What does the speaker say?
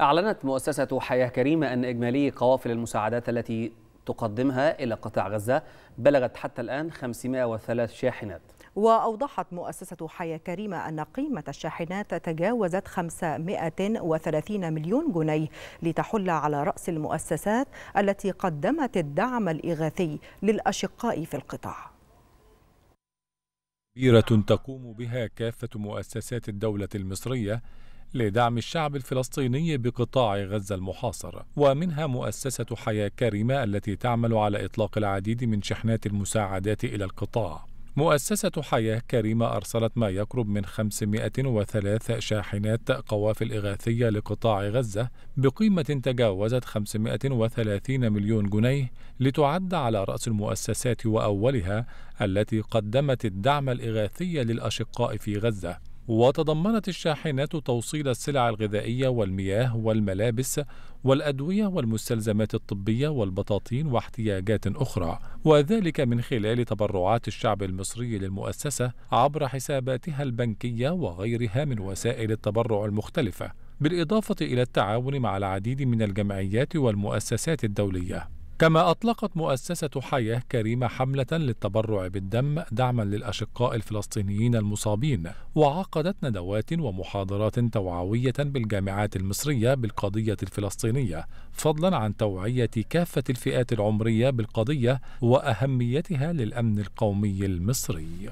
أعلنت مؤسسة حياة كريمة أن إجمالي قوافل المساعدات التي تقدمها إلى قطاع غزة بلغت حتى الآن 503 شاحنات وأوضحت مؤسسة حياة كريمة أن قيمة الشاحنات تجاوزت 530 مليون جنيه لتحل على رأس المؤسسات التي قدمت الدعم الإغاثي للأشقاء في القطاع بيرة تقوم بها كافة مؤسسات الدولة المصرية لدعم الشعب الفلسطيني بقطاع غزة المحاصر ومنها مؤسسة حياة كريمة التي تعمل على إطلاق العديد من شحنات المساعدات إلى القطاع مؤسسة حياة كريمة أرسلت ما يقرب من 503 شاحنات قوافل إغاثية لقطاع غزة بقيمة تجاوزت 530 مليون جنيه لتعد على رأس المؤسسات وأولها التي قدمت الدعم الإغاثي للأشقاء في غزة وتضمنت الشاحنات توصيل السلع الغذائية والمياه والملابس والأدوية والمستلزمات الطبية والبطاطين واحتياجات أخرى وذلك من خلال تبرعات الشعب المصري للمؤسسة عبر حساباتها البنكية وغيرها من وسائل التبرع المختلفة بالإضافة إلى التعاون مع العديد من الجمعيات والمؤسسات الدولية كما أطلقت مؤسسة حياة كريمة حملة للتبرع بالدم دعما للأشقاء الفلسطينيين المصابين وعقدت ندوات ومحاضرات توعوية بالجامعات المصرية بالقضية الفلسطينية فضلا عن توعية كافة الفئات العمرية بالقضية وأهميتها للأمن القومي المصري